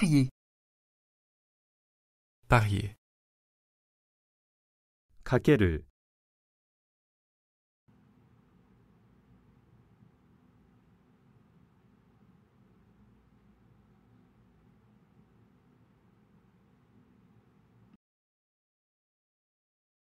Parier. Parier. le.